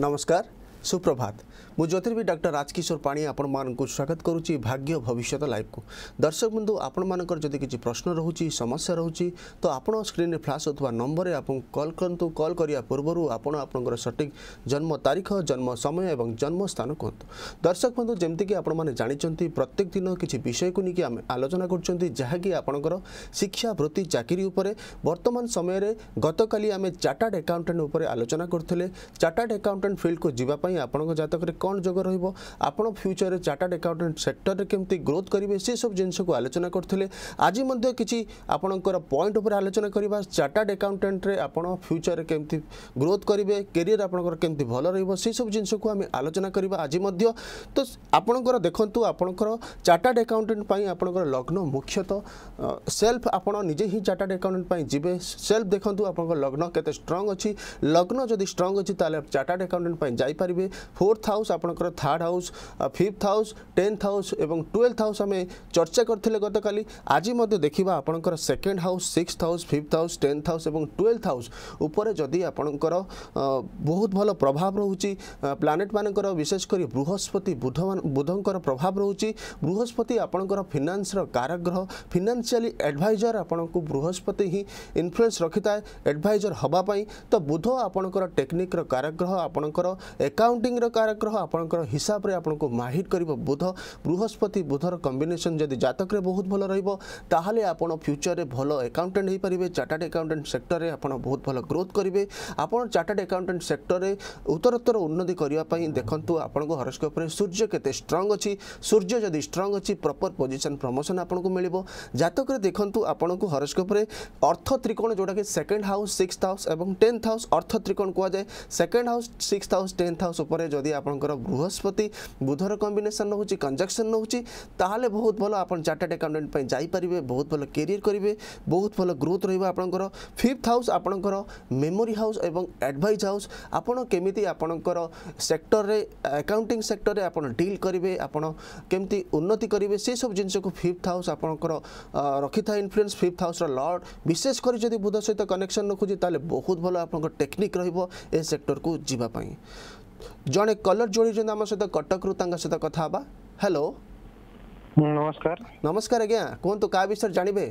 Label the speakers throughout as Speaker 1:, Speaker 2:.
Speaker 1: नमस्कार सुप्रभात ମୁଁ ଜ୍ୟୋତିର୍ବି ଡକ୍ଟର ରାଜକିଶୋର ପାଣି ଆପଣମାନଙ୍କୁ ସ୍ୱାଗତ କରୁଛି ଭାଗ୍ୟ ଭବିଷ୍ୟତ ଲାଇଭ୍କୁ ଦର୍ଶକ ବନ୍ଧୁ ଆପଣମାନଙ୍କର ଯଦି କିଛି ପ୍ରଶ୍ନ ରହୁଛି ସମସ୍ୟା ରହୁଛି ତ ଆପଣ ସ୍କ୍ରିନ୍ରେ ଫ୍ଲାସ୍ ହେଉଥିବା ନମ୍ବରରେ ଆପଣ କଲ୍ କରନ୍ତୁ କଲ୍ କରିବା ପୂର୍ବରୁ ଆପଣ ଆପଣଙ୍କର ସଠିକ୍ ଜନ୍ମ ତାରିଖ ଜନ୍ମ ସମୟ ଏବଂ ଜନ୍ମ ସ୍ଥାନ କୁହନ୍ତୁ ଦର୍ଶକ ବନ୍ଧୁ ଯେମିତିକି ଆପଣମାନେ ଜାଣିଛନ୍ତି ପ୍ରତ୍ୟେକ ଦିନ କିଛି ବିଷୟକୁ ନେଇକି ଆମେ ଆଲୋଚନା କରୁଛନ୍ତି ଯାହାକି ଆପଣଙ୍କର ଶିକ୍ଷା ବୃତ୍ତି ଚାକିରି ଉପରେ ବର୍ତ୍ତମାନ ସମୟରେ ଗତକାଲି ଆମେ ଚାର୍ଟାର୍ଡ ଆକାଉଣ୍ଟାଣ୍ଟ ଉପରେ ଆଲୋଚନା କରୁଥିଲେ ଚାର୍ଟାର୍ଡ ଆକାଉଣ୍ଟାଣ୍ଟ ଫିଲ୍ଡକୁ ଯିବା ପାଇଁ ଆପଣଙ୍କ ଜାତକରେ ଉପରେ କ'ଣ ଯୋଗ ରହିବ ଆପଣ ଫ୍ୟୁଚରରେ ଚାର୍ଟାର୍ଡ ଆକାଉଣ୍ଟାଣ୍ଟ ସେକ୍ଟରରେ କେମିତି ଗ୍ରୋଥ୍ କରିବେ ସେସବୁ ଜିନିଷକୁ ଆଲୋଚନା କରୁଥିଲେ ଆଜି ମଧ୍ୟ କିଛି ଆପଣଙ୍କର ପଏଣ୍ଟ ଉପରେ ଆଲୋଚନା କରିବା ଚାର୍ଟାର୍ଡ ଆକାଉଣ୍ଟାଣ୍ଟରେ ଆପଣ ଫ୍ୟୁଚରରେ କେମିତି ଗ୍ରୋଥ୍ କରିବେ କେରିୟର ଆପଣଙ୍କର କେମିତି ଭଲ ରହିବ ସେସବୁ ଜିନିଷକୁ ଆମେ ଆଲୋଚନା କରିବା ଆଜି ମଧ୍ୟ ତ ଆପଣଙ୍କର ଦେଖନ୍ତୁ ଆପଣଙ୍କର ଚାର୍ଟାର୍ଡ ଆକାଉଣ୍ଟାଣ୍ଟ ପାଇଁ ଆପଣଙ୍କର ଲଗ୍ନ ମୁଖ୍ୟତଃ ସେଲ୍ଫ ଆପଣ ନିଜେ ହିଁ ଚାର୍ଟାର୍ଡ ଆକାଉଣ୍ଟାଣ୍ଟ ପାଇଁ ଯିବେ ସେଲ୍ଫ ଦେଖନ୍ତୁ ଆପଣଙ୍କ ଲଗ୍ନ କେତେ ଷ୍ଟ୍ରଙ୍ଗ ଅଛି ଲଗ୍ନ ଯଦି ଷ୍ଟ୍ରଙ୍ଗ ଅଛି ତାହେଲେ ଚାର୍ଟାର୍ଡ ଆକାଉଣ୍ଟାଣ୍ଟ ପାଇଁ ଯାଇପାରିବେ ଫୋର୍ हाउस आपणकर third house fifth house tenth house ଏବଂ ଟୁଏଲ୍ଥ ହାଉସ୍ ଆମେ ଚର୍ଚ୍ଚା କରିଥିଲେ ଗତକାଲି ଆଜି ମଧ୍ୟ ଦେଖିବା ଆପଣଙ୍କର second house sixth house fifth house tenth house ଏବଂ ଟୁଏଲ୍ଥ ହାଉସ୍ ଉପରେ ଯଦି ଆପଣଙ୍କର ବହୁତ ଭଲ ପ୍ରଭାବ ରହୁଛି ପ୍ଲାନେଟ୍ମାନଙ୍କର ବିଶେଷ କରି ବୃହସ୍ପତି ବୁଧ ବୁଧଙ୍କର ପ୍ରଭାବ ରହୁଛି ବୃହସ୍ପତି ଆପଣଙ୍କର ଫିନାନ୍ସର କାରଗ୍ରହ ଫିନାନ୍ସିଆଲି ଆଡ଼ଭାଇଜର ଆପଣଙ୍କୁ ବୃହସ୍ପତି ହିଁ ଇନଫ୍ଲୁଏନ୍ସ ରଖିଥାଏ ଆଡ଼ଭାଇଜର ହେବା ପାଇଁ ତ ବୁଧ ଆପଣଙ୍କର ଟେକ୍ନିକ୍ର କାରଗ୍ରହ ଆପଣଙ୍କର ଏକାଉଣ୍ଟିଂର କାରଗ୍ରହ ଗ୍ରହ ଆପଣଙ୍କର ହିସାବରେ ଆପଣଙ୍କୁ ମାହିର କରିବ ବୁଧ ବୃହସ୍ପତି ବୁଧର କମ୍ବିନେସନ୍ ଯଦି ଜାତକରେ ବହୁତ ଭଲ ରହିବ ତାହେଲେ ଆପଣ ଫ୍ୟୁଚରରେ ଭଲ ଏକାଉଣ୍ଟାଣ୍ଟ ହୋଇପାରିବେ ଚାର୍ଟାର୍ଡ ଏକାଉଣ୍ଟାଣ୍ଟ ସେକ୍ଟରରେ ଆପଣ ବହୁତ ଭଲ ଗ୍ରୋଥ୍ କରିବେ ଆପଣ ଚାର୍ଟାର୍ଡ ଏକାଉଣ୍ଟାଣ୍ଟ ସେକ୍ଟରରେ ଉତ୍ତରୋତ୍ତର ଉନ୍ନତି କରିବା ପାଇଁ ଦେଖନ୍ତୁ ଆପଣଙ୍କ ହରସ୍କୋପରେ ସୂର୍ଯ୍ୟ କେତେ ଷ୍ଟ୍ରଙ୍ଗ ଅଛି ସୂର୍ଯ୍ୟ ଯଦି ଷ୍ଟ୍ରଙ୍ଗ ଅଛି ପ୍ରପର୍ ପୋଜିସନ୍ ପ୍ରମୋସନ୍ ଆପଣଙ୍କୁ ମିଳିବ ଜାତକରେ ଦେଖନ୍ତୁ ଆପଣଙ୍କୁ ହରସ୍କୋପରେ ଅର୍ଥ ତ୍ରିକୋଣ ଯେଉଁଟାକି ସେକେଣ୍ଡ ହାଉସ୍ ସିକ୍ସଥ ହାଉସ୍ ଏବଂ ଟେନ୍ଥ ହାଉସ୍ ଅର୍ଥ ତ୍ରିକୋଣ କୁହାଯାଏ second house sixth house tenth house ଉପରେ ଯଦି ଆପଣ আপনার বৃহস্পতি বুধর কম্বিনেসন রয়েছে কনজকশন রয়েছে তাহলে বহুত ভালো আপনার চার্টার্ড আকাউন্টাট যাইপারে বহুত ভালো কেরিয়ার করবে বহুত ভালো গ্রোথ রহব আপনার ফিফ্থ হাউস আপনার মেমোরি হাউস এবং আডভাইজ হাউস আপনার কেমিতি আপনার সেক্টরের আকাউন্টিং সেক্টরের আপনার ডিল করবে আপনার কেমতি উন্নতি করবে সেসব জিনিসকে ফিফ্থ হাউস আপনার রক্ষি থাকে ইনফ্লুয়েন্স ফিফ্থ হাউসর লর্ড বিশেষ করে যদি বুধ সহ কনেকশন রাখুছি তাহলে বহুত ভালো আপনার টেকনিক রহব এ সেক্টরক যাওয়া ଜଣେ କଲର୍ ଯୋଡ଼ିଛନ୍ତି ଆମ ସହିତ କଟକରୁ ତାଙ୍କ ସହିତ କଥା ହେବା ହ୍ୟାଲୋ ନମସ୍କାର ନମସ୍କାର ଆଜ୍ଞା କୁହନ୍ତୁ କାହା ବିଷୟରେ ଜାଣିବେ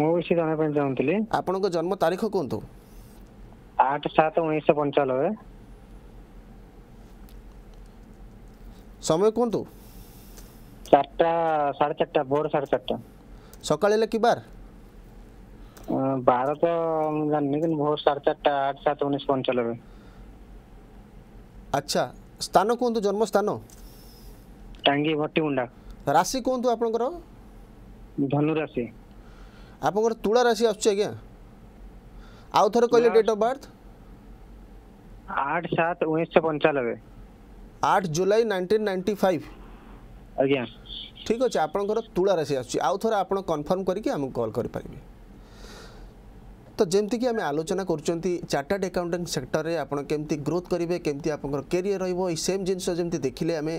Speaker 1: ମୋ ବିଷୟରେ ଜାଣିବା ପାଇଁ ଚାହୁଁଥିଲି ଆପଣଙ୍କ ଜନ୍ମ ତାରିଖ କୁହନ୍ତୁ ଆଠ ସାତ ଉଣେଇଶହ ପଞ୍ଚାନବେ ସମୟ କୁହନ୍ତୁ ଚାରିଟା ସାଢ଼େ ଚାରିଟା ଭୋର ସାଢ଼େ ଚାରିଟା ସକାଳେ ହେଲେ କି ବାର ବାର ତ ଜାଣିନି କିନ୍ତୁ ଭୋର ସାଢ଼େ ଚାରିଟା ଆଠ ସାତ ଉଣେଇଶହ ପଞ୍ଚାନବେ আচ্ছা স্থান কুহতু জন্মস্থান টাঙ্গি ভট্টিমুন্ডা রাশি কুহতু আপনার ধনু রাশি আপনার তুলা রাশি আসছে আজ্ঞা আউ কইলে ডেট অফ বার্থ 8 7 1995 8 জুলাই 1995 আজ্ঞা ঠিক আছে আপনার তুলা রাশি আসছে আউ থরে আপনার কনফর্ম করি আমি কল করি পারিবে তো যেমিତିকি আমি আলোচনা করছেন চার্টার্ড একাউন্টাং সেক্টরে আপনার কেমি গ্রোথ করবে কেমি আপনার কেরিয়র রহব এই সেম জিনিস যেমি দেখলে আমি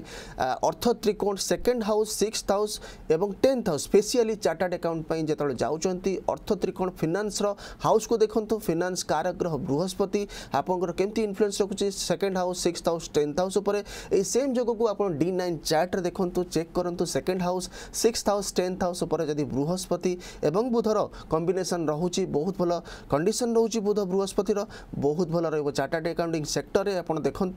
Speaker 1: অর্থ ত্রিকোণ সেকেন্ড হাউস সিক্স হাউস এবং tenth house specially chartered account পাই যেত যাচ্ছেন অর্থ ত্রিকোণ ফিনান্সর হাউসকে দেখুন ফিনান্স কারক গ্রহ বৃহস্পতি আপনার কেমি ইনফ্লুয়েন্স রাখুছি second house six house tenth house উপরে এই সেম যোগক আপনার ডি নাইন চার্টরে দেখুন চেক করতু second house six house tenth house উপরে যদি বৃহস্পতি এবং বুধর কম্বিনেসন রহুচি বহুত ভাল কন্ডিশন রয়েছে বুধ বৃহস্পতির বহুত ভাল রহব চার্টার্ড একাউন্টিং সেক্টরে আপনার দেখুন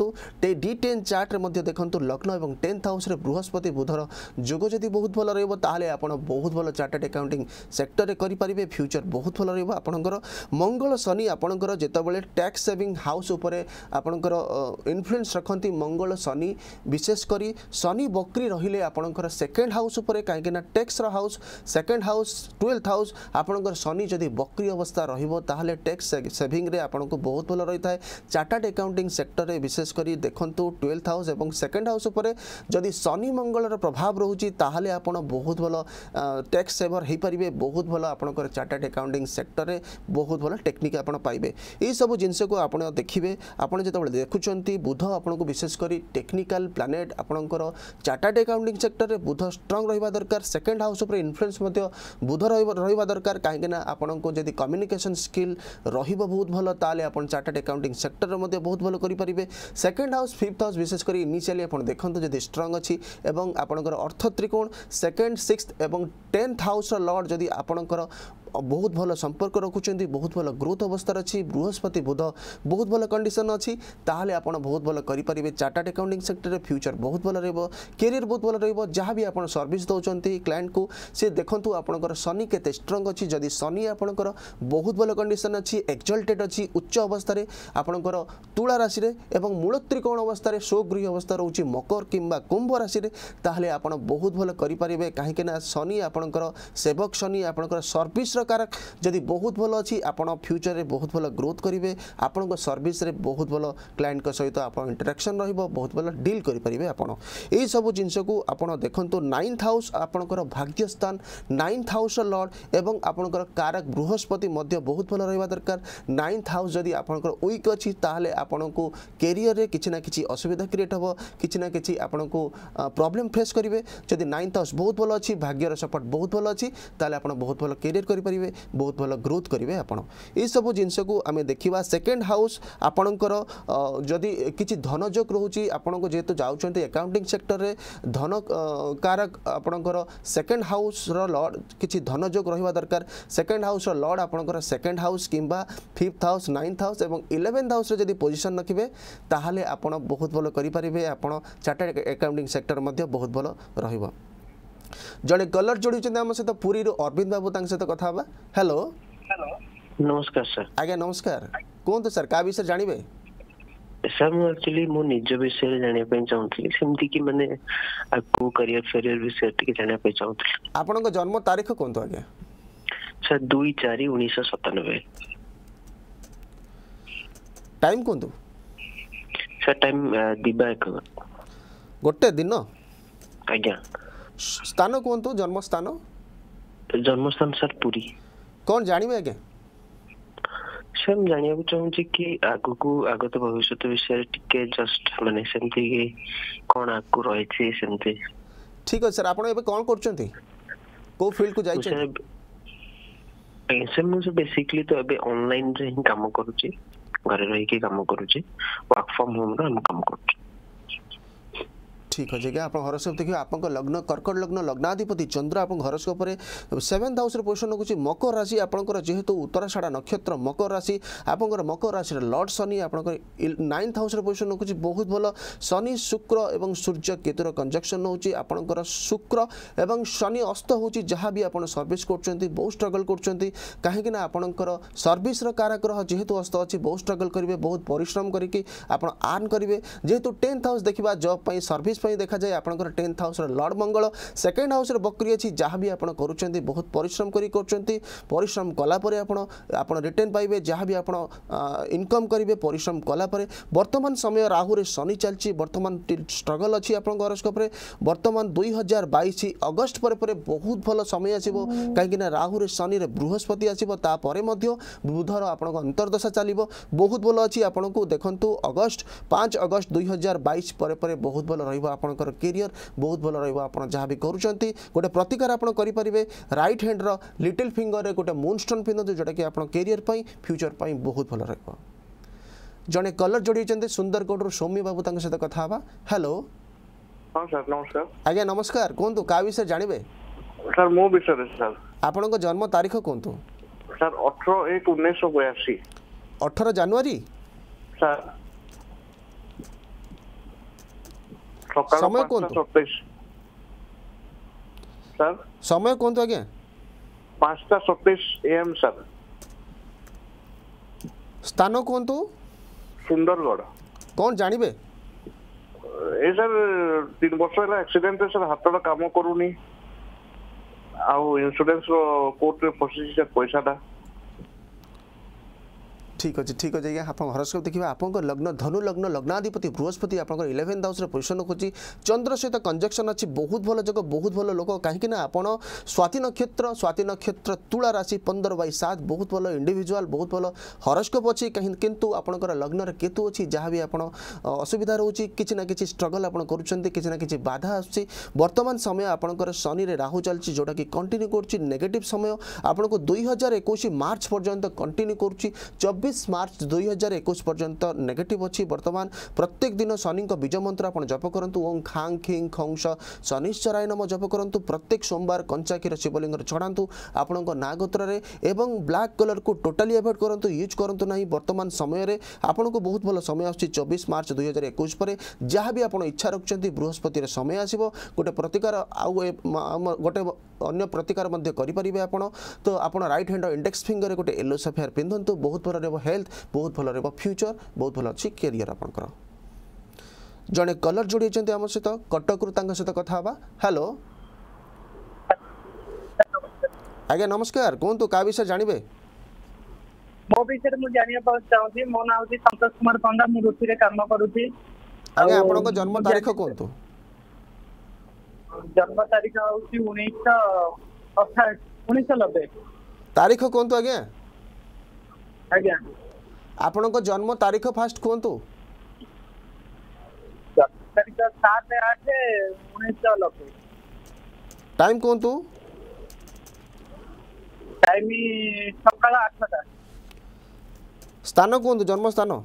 Speaker 1: ডি টেন চার্টরে মধ্যে দেখুন লগ্ন এবং টেন্থ হাউসে বৃহস্পতি বুধর যোগ যদি বহুত ভাল রহব তাহলে আপনার বহুত ভাল চার্টার্ড একাউন্টিং সেক্টরে করে পারে ফ্যুচর বহুত ভাল রহব আপনার মঙ্গল শনি আপনার যেতবে ট্যাক্স সেভিং হাউস উপরে আপনার ইনফ্লুয়েন্স রাখতে মঙ্গল শনি বিশেষ করে শনি বক্রি রহলে আপনার সেকেন্ড হাউস উপরে কিনা ট্যাক্সর house second house twelfth house আপনার শনি যদি বক্রি অবস্থা রহ ରହିବ ତାହେଲେ ଟ୍ୟାକ୍ସ ସେଭିଂରେ ଆପଣଙ୍କୁ ବହୁତ ଭଲ ରହିଥାଏ ଚାର୍ଟାର୍ଡ ଆକାଉଣ୍ଟିଂ ସେକ୍ଟରରେ ବିଶେଷ କରି ଦେଖନ୍ତୁ ଟୁଏଲ୍ଥ ହାଉସ୍ ଏବଂ ସେକେଣ୍ଡ ହାଉସ୍ ଉପରେ ଯଦି ଶନି ମଙ୍ଗଳର ପ୍ରଭାବ ରହୁଛି ତାହେଲେ ଆପଣ ବହୁତ ଭଲ ଟ୍ୟାକ୍ସ ସେଭର୍ ହୋଇପାରିବେ ବହୁତ ଭଲ ଆପଣଙ୍କର ଚାର୍ଟାର୍ଡ ଆକାଉଣ୍ଟିଂ ସେକ୍ଟରରେ ବହୁତ ଭଲ ଟେକ୍ନିକ୍ ଆପଣ ପାଇବେ ଏହିସବୁ ଜିନିଷକୁ ଆପଣ ଦେଖିବେ ଆପଣ ଯେତେବେଳେ ଦେଖୁଛନ୍ତି ବୁଧ ଆପଣଙ୍କୁ ବିଶେଷ କରି ଟେକ୍ନିକାଲ୍ ପ୍ଲାନେଟ୍ ଆପଣଙ୍କର ଚାର୍ଟାର୍ଡ ଆକାଉଣ୍ଟିଂ ସେକ୍ଟରରେ ବୁଧ ଷ୍ଟ୍ରଙ୍ଗ ରହିବା ଦରକାର ସେକେଣ୍ଡ ହାଉସ୍ ଉପରେ ଇନଫ୍ଲୁଏନ୍ସ ମଧ୍ୟ ବୁଧ ରହିବା ରହିବା ଦରକାର କାହିଁକିନା ଆପଣଙ୍କୁ ଯଦି କମ୍ୟୁନିକେସନ୍ କମ୍ୟୁନିକେସନ୍ ସ୍କିଲ୍ ରହିବ ବହୁତ ଭଲ ତାହେଲେ ଆପଣ ଚାର୍ଟାର୍ଡ ଆକାଉଣ୍ଟିଂ ସେକ୍ଟରରେ ମଧ୍ୟ ବହୁତ ଭଲ କରିପାରିବେ ସେକେଣ୍ଡ ହାଉସ୍ ଫିଫ୍ଥ ହାଉସ୍ ବିଶେଷ କରି ଇନିସିଆଲି ଆପଣ ଦେଖନ୍ତୁ ଯଦି ଷ୍ଟ୍ରଙ୍ଗ୍ ଅଛି ଏବଂ ଆପଣଙ୍କର ଅର୍ଥ ତ୍ରିକୋଣ ସେକେଣ୍ଡ ସିକ୍ସଥ ଏବଂ ଟେନ୍ଥ ହାଉସ୍ର ଲର୍ଡ଼ ଯଦି ଆପଣଙ୍କର ବହୁତ ଭଲ ସମ୍ପର୍କ ରଖୁଛନ୍ତି ବହୁତ ଭଲ ଗ୍ରୋଥ୍ ଅବସ୍ଥାରେ ଅଛି ବୃହସ୍ପତି ବୁଧ ବହୁତ ଭଲ କଣ୍ଡିସନ୍ ଅଛି ତାହେଲେ ଆପଣ ବହୁତ ଭଲ କରିପାରିବେ ଚାର୍ଟାର୍ଡ ଆକାଉଣ୍ଟିଂ ସେକ୍ଟରରେ ଫ୍ୟୁଚର୍ ବହୁତ ଭଲ ରହିବ କ୍ୟାରିୟର ବହୁତ ଭଲ ରହିବ ଯାହା ବି ଆପଣ ସର୍ଭିସ୍ ଦେଉଛନ୍ତି କ୍ଲାଏଣ୍ଟକୁ ସେ ଦେଖନ୍ତୁ ଆପଣଙ୍କର ଶନି କେତେ ଷ୍ଟ୍ରଙ୍ଗ ଅଛି ଯଦି ଶନି ଆପଣଙ୍କର ବହୁତ ଭଲ କଣ୍ଡିସନ୍ ଅଛି ଏକ୍ଜଲ୍ଟେଡ୍ ଅଛି ଉଚ୍ଚ ଅବସ୍ଥାରେ ଆପଣଙ୍କର ତୁଳା ରାଶିରେ ଏବଂ ମୂଳତ୍ରିକୋଣ ଅବସ୍ଥାରେ ସ୍ୱଗୃହୀ ଅବସ୍ଥା ରହୁଛି ମକର କିମ୍ବା କୁମ୍ଭ ରାଶିରେ ତାହେଲେ ଆପଣ ବହୁତ ଭଲ କରିପାରିବେ କାହିଁକିନା ଶନି ଆପଣଙ୍କର ସେବକ ଶନି ଆପଣଙ୍କର ସର୍ଭିସ୍ର ସନ୍ତୋଷକାରକ ଯଦି ବହୁତ ଭଲ ଅଛି ଆପଣ ଫ୍ୟୁଚରରେ ବହୁତ ଭଲ ଗ୍ରୋଥ୍ କରିବେ ଆପଣଙ୍କ ସର୍ଭିସରେ ବହୁତ ଭଲ କ୍ଲାଏଣ୍ଟଙ୍କ ସହିତ ଆପଣ ଇଣ୍ଟରାକ୍ସନ୍ ରହିବ ବହୁତ ଭଲ ଡିଲ୍ କରିପାରିବେ ଆପଣ ଏହିସବୁ ଜିନିଷକୁ ଆପଣ ଦେଖନ୍ତୁ ନାଇନ୍ଥ ହାଉସ୍ ଆପଣଙ୍କର ଭାଗ୍ୟସ୍ଥାନ ନାଇନ୍ଥ ହାଉସ୍ର ଲର୍ଡ଼ ଏବଂ ଆପଣଙ୍କର କାରକ ବୃହସ୍ପତି ମଧ୍ୟ ବହୁତ ଭଲ ରହିବା ଦରକାର ନାଇନ୍ଥ ହାଉସ୍ ଯଦି ଆପଣଙ୍କର ୱିକ୍ ଅଛି ତାହେଲେ ଆପଣଙ୍କୁ କ୍ୟାରିୟରରେ କିଛି ନା କିଛି ଅସୁବିଧା କ୍ରିଏଟ୍ ହେବ କିଛି ନା କିଛି ଆପଣଙ୍କୁ ପ୍ରୋବ୍ଲେମ୍ ଫେସ୍ କରିବେ ଯଦି ନାଇନ୍ଥ ହାଉସ୍ ବହୁତ ଭଲ ଅଛି ଭାଗ୍ୟର ସପୋର୍ଟ ବହୁତ ଭଲ ଅଛି ତାହେଲେ ଆପଣ ବହୁତ ଭଲ କ୍ୟାରିୟର କରିପାରିବେ करेंगे बहुत भल ग्रोथ करेंगे आपड़ ये सब जिनको आम देखा सेकेंड हाउस आपणकर जदि किसी धनजोग रोचे आपण को जेहेतु जाऊँ एकाउंटिंग सेक्टर में धन कारक आपणकर सेकेंड हाउस रड किसी धनजोग रहा दरकार सेकेंड हाउस रड आप सेकेंड हाउस कि फिफ्थ हाउस नाइन्थ हाउस और इलेवेन्थ हाउस जब पोजिशन रखिए ताल आप बहुत भल करेंगे आप चार्ट एकाउंटिंग सेक्टर बहुत भल रहा जड़े कलर जोड़ी आम सहित तो पूरी रु अरविंद बाबू सहित तो कथ हेलो हेलो नमस्कार सर आज्ञा नमस्कार कौन तो सर क्या विषय जानवे सर मुझे एक्चुअली मो निज विषय जानिया पई चाहुथि सेमति कि माने आको करियर फेरियर विषय ठीक जानिया पई चाहुथि आपन को जन्म तारीख कोन तो आज्ञा सर 2 4 टाइम कोन तो सर टाइम दिबा एक गोटे दिन आज्ञा ସ୍ଥାନ କୁହନ୍ତୁ ଜନ୍ମସ୍ଥାନ ଜନ୍ମସ୍ଥାନ ସାର୍ ପୁରୀ କ'ଣ ଜାଣିବେ ଆଜ୍ଞା ସାର୍ ମୁଁ ଜାଣିବାକୁ ଚାହୁଁଛି କି ଆଗକୁ ଆଗତ ଭବିଷ୍ୟତ ବିଷୟରେ ଟିକେ ଜଷ୍ଟ ମାନେ ସେମିତି କ'ଣ ଆଗକୁ ରହିଛି ସେମିତି ଠିକ୍ ଅଛି ସାର୍ ଆପଣ ଏବେ କ'ଣ କରୁଛନ୍ତି କୋଉ ଫିଲ୍ଡକୁ ଯାଇଛନ୍ତି ସାର୍ ମୁଁ ବେସିକଲି ତ ଏବେ ଅନଲାଇନ୍ରେ ହିଁ କାମ କରୁଛି ଘରେ ରହିକି କାମ କରୁଛି ୱାର୍କ ଫ୍ରମ୍ ହୋମ୍ର ଆମେ କାମ କରୁଛୁ ठीक अच्छे क्या आप हरस्कोप देखिए आप लग्न कर्कट लग्न लग्नाधिपति चंद्र आप हरस्कोप सेवेन्थ हाउस पोजिशन रखुच्छे मकर राशि आपंकर जेहेतु उत्तराषाढ़ा नक्षत्र मकर राशि आपंकर मकर राशि लर्ड शनि आपंकर नाइन्थ हाउस पोजिशन रखुच्छे बहुत भल शनि शुक्र एवं सूर्य केतुर कंजक्शन होची आपंकर शुक्र एवं शनि अस्त होची जहाँ भी आप सर्विस कर बहुत स्ट्रगल कर कहीं आपंकर सर्विस्र काराग्रह जेहेतु अस्त अच्छी बहुत स्ट्रगल करेंगे बहुत परिश्रम करके आप आर्न करेंगे जेहेतु टेन्थ हाउस देखा जब सर्विस ପାଇଁ ଦେଖାଯାଏ ଆପଣଙ୍କର ଟେନ୍ଥ ହାଉସ୍ର ଲର୍ଡ଼ ମଙ୍ଗଳ ସେକେଣ୍ଡ ହାଉସ୍ରେ ବକ୍ରି ଅଛି ଯାହା ବି ଆପଣ କରୁଛନ୍ତି ବହୁତ ପରିଶ୍ରମ କରି କରୁଛନ୍ତି ପରିଶ୍ରମ କଲାପରେ ଆପଣ ଆପଣ ରିଟର୍ଣ୍ଣ ପାଇବେ ଯାହା ବି ଆପଣ ଇନକମ୍ କରିବେ ପରିଶ୍ରମ କଲାପରେ ବର୍ତ୍ତମାନ ସମୟ ରାହୁରେ ଶନି ଚାଲିଛି ବର୍ତ୍ତମାନ ଷ୍ଟ୍ରଗଲ୍ ଅଛି ଆପଣଙ୍କ ହରସ୍କୋପରେ ବର୍ତ୍ତମାନ ଦୁଇ ହଜାର ବାଇଶ ଅଗଷ୍ଟ ପରେ ପରେ ବହୁତ ଭଲ ସମୟ ଆସିବ କାହିଁକିନା ରାହୁରେ ଶନିରେ ବୃହସ୍ପତି ଆସିବ ତାପରେ ମଧ୍ୟ ବୁଧର ଆପଣଙ୍କ ଅନ୍ତର୍ଦଶା ଚାଲିବ ବହୁତ ଭଲ ଅଛି ଆପଣଙ୍କୁ ଦେଖନ୍ତୁ ଅଗଷ୍ଟ ପାଞ୍ଚ ଅଗଷ୍ଟ ଦୁଇ ହଜାର ବାଇଶ ପରେ ପରେ ବହୁତ ଭଲ ରହିବ আপনার কেরিয়র বহুত ভাল রহব আপনার যা বি করছেন গোটে প্রতিকার আপনার করে পারে রাইট হ্যান্ডর লিটল ফিঙ্গরের গোটে মুনস্টোন পিন্ধু যেটা কি আপনার কেরিয়র পাই ফ্যুচর পাই বহুত ভাল রহব জনে কলর যোড়াইছেন সুন্দরগড় সৌম্য বাবু তাঙ্ক সহ কথা হবা হ্যালো ହଁ ସାର୍ ନମସ୍କାର ଆଜ୍ଞା ନମସ୍କାର କୁହନ୍ତୁ କାହା ବିଷୟରେ ଜାଣିବେ ସାର୍ ମୋ ବିଷୟରେ ସାର୍ ଆପଣଙ୍କ ଜନ୍ମ ତାରିଖ କୁହନ୍ତୁ ସାର୍ ଅଠର ଏକ ଉଣେଇଶହ ବୟାଅଶୀ ଅଠର ଜାନୁଆରୀ ସାର୍ ସକାଳ ସମୟ କୁହନ୍ତୁ ସାର୍ ସମୟ କୁହନ୍ତୁ ଆଜ୍ଞା ପାଞ୍ଚଟା ସତେଇଶ ଏଏମ୍ ସାର୍ ସ୍ଥାନ କୁହନ୍ତୁ ସୁନ୍ଦରଗଡ଼ କ'ଣ ଜାଣିବେ ଏ ସାର୍ ତିନି ବର୍ଷ ହେଲା ଆକ୍ସିଡେଣ୍ଟରେ ସାର୍ ହାତର କାମ କରୁନି ଆଉ ଇନ୍ସୁରାନ୍ସ କୋର୍ଟରେ ଫସିଛି ସାର୍ ପଇସାଟା ঠিক আছে ঠিক আছে আজ্ঞা আপনার হরস্কোপ দেখবা আপনার লগ্ন ধনু লগ্ন লগ্নাধিপতি বৃহস্পতি আপনার ইলেভেন্থ হাউসে পোজিশন রখুছি চন্দ্র সহ কঞ্জকশন অছি বহু ভাল যোগ বহু ভাল লোক কিনা আপনার স্বাতি নক্ষত্র স্বাতি নক্ষত্র তুলা রাশি পনের বাই সাত বহু ভাল ইন্ডিভিজুয়াল বহু ভাল হরস্কোপ অছি কিন্তু আপনার লগ্নরে কেতু অছি যা বি আপনার অসুবিধা রয়েছে কিছু না কিছু স্ট্রগল আপনার করছেন কিছু না কিছু বাধা আসছে বর্তমান সময় আপনার শনিরে রাহু চলছে যেটা কি কন্টিনিউ করছে নেগেটিভ সময় আপনার দুই হাজার একুশ মার্চ পর্যন্ত কন্টিনিউ করছে চব্বিশ চব্বিশ মার্চ দুই হাজার একুশ পর্যন্ত নেগেটিভ অছি বর্তমান প্রত্যেক দিন শনিঙ্ বীজ মন্ত্র আপনার জপ করতু ওং খাং খিং খংস শনিশ্চরায় নম জপ করতু প্রত্যেক সোমবার কঞ্চা ক্ষীর শিবলিঙ্গরে ছড়াতু আপনার না গোত্রে এবং ব্লাক কলরকু টোটালি এভয়েড করতু ইউজ করতু না বর্তমান সময়ের আপনার বহুত ভালো সময় আসছে চব্বিশ মার্চ দুই হাজার একুশ পরে যা বি আপনার ইচ্ছা রাখছেন বৃহস্পতির সময় আসব গোটে প্রতিকার আউ গোটে অন্য প্রতিকার মধ্যে করে আপনার তো আপনার রাইট হ্যান্ড ইন্ডেক্স ফিঙ্গরে গোটে ইয়েলো সফেয়ার পিঁধু বহুত ভালো হেल्थ ବହୁତ ଭଲ ରହିବ ଫ୍ୟୁଚର ବହୁତ ଭଲ ଅଛି କ୍ୟାରିୟର ଆପଣଙ୍କର ଜଣେ କଲର ଯୋଡ଼ି ହୋଇଛନ୍ତି ଆମ ସହିତ କଟକରୁ ତାଙ୍କ ସହିତ କଥା ହେବା ହ୍ୟାଲୋ ଆଜ୍ଞା ନମସ୍କାର କୁହନ୍ତୁ କାହା ବିଷୟରେ ଜାଣିବେ ମୋ ବିଷୟରେ ମୁଁ ଜାଣିବାକୁ ଚାହୁଁଛି ମୋ ନାଁ ହେଉଛି ସନ୍ତୋଷ କୁମାର ପଣ୍ଡା ମୁଁ ରୁଚିରେ କାମ କରୁଛି ଆଜ୍ଞା ଆପଣଙ୍କ ଜନ୍ମ ତାରିଖ କୁହନ୍ତୁ ଜନ୍ମ ତାରିଖ ହେଉଛି ଉଣେଇଶହ ଅଠା ଉଣେଇଶହ ନବେ ତାରିଖ କୁହନ୍ତୁ ଆଜ୍ଞା ଆଜ୍ଞା ଆପଣଙ୍କ ଜନ୍ମ ତାରିଖ ଫାଷ୍ଟ କୁହନ୍ତୁ ତାରିଖ ସାତ ଆଠ ଉଣେଇଶହ ନବେ ଟାଇମ୍ କୁହନ୍ତୁ ଟାଇମ୍ ସକାଳ ଆଠଟା ସ୍ଥାନ କୁହନ୍ତୁ ଜନ୍ମସ୍ଥାନ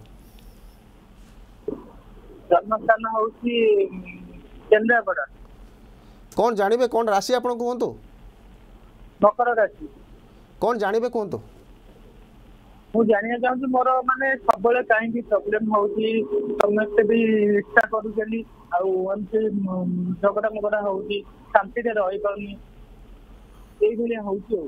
Speaker 1: ଜନ୍ମସ୍ଥାନ ହେଉଛି କେନ୍ଦ୍ରାପଡ଼ା କ'ଣ ଜାଣିବେ କ'ଣ ରାଶି ଆପଣ କୁହନ୍ତୁ ମକର ରାଶି କ'ଣ ଜାଣିବେ କୁହନ୍ତୁ ମୁଁ ଜାଣିବାକୁ ଚାହୁଁଛି ମୋର ମାନେ ସବୁବେଳେ କାହିଁକି ପ୍ରୋବ୍ଲେମ ହଉଛି ସମସ୍ତେ ବି ଇଚ୍ଛା କରୁଛନ୍ତି ଆଉ ଏମିତି ଝଗଡ଼ା ମଗଡ଼ା ହଉଛି ଶାନ୍ତିରେ ରହିପାରୁନି ଏଇଭଳିଆ ହଉଛି ଆଉ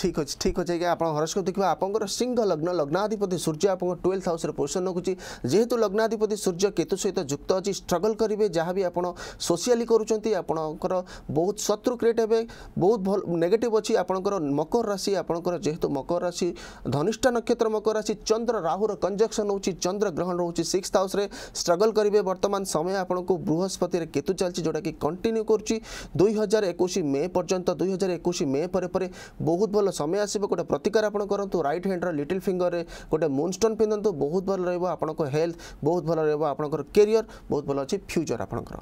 Speaker 1: ঠিক আছে ঠিক আছে আজ্ঞা আপনার হরস্কোপ দেখবে আপনার সিংহ লগ্ন লগ্নাধিপতি সূর্য আপনার টুয়েলভ হাউসে পোষণ রাখুছি যেহেতু লগ্নাধিপতি সূর্য কেতু সহিত যুক্ত অছি স্ট্রগল করবে যা বি আপনার সোসিয়ালি করছেন আপনার বহুত শত্রু ক্রিয়েট হবে বহুত ভাল নেগেটিভ অছি আপনার মকর রাশি আপনার যেহেতু মকর রাশি ধনিষ্ঠা নক্ষত্র মকর রাশি চন্দ্র রাহুর কঞ্জকশন হচ্ছে চন্দ্র গ্রহণ রয়েছে সিক্স হাউসে স্ট্রগল করবে বর্তমান সময় আপনার বৃহস্পতি কেতু চলছে যেটা কি কন্টিনিউ করছি দুই হাজার একুশ মে পর্যন্ত দুই হাজার একুশ মে পরে পরে বহুত ভাল ଆପଣ ସମୟ ଆସିବ ଗୋଟେ ପ୍ରତିକାର ଆପଣ କରନ୍ତୁ ରାଇଟ୍ ହ୍ୟାଣ୍ଡର ଲିଟିଲ୍ ଫିଙ୍ଗରରେ ଗୋଟେ ମୁନ୍ଷ୍ଟୋନ୍ ପିନ୍ଧନ୍ତୁ ବହୁତ ଭଲ ରହିବ ଆପଣଙ୍କ ହେଲ୍ଥ ବହୁତ ଭଲ ରହିବ ଆପଣଙ୍କର କେରିୟର ବହୁତ ଭଲ ଅଛି ଫ୍ୟୁଚର୍ ଆପଣଙ୍କର